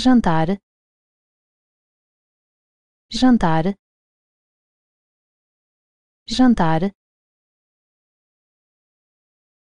jantar, jantar, jantar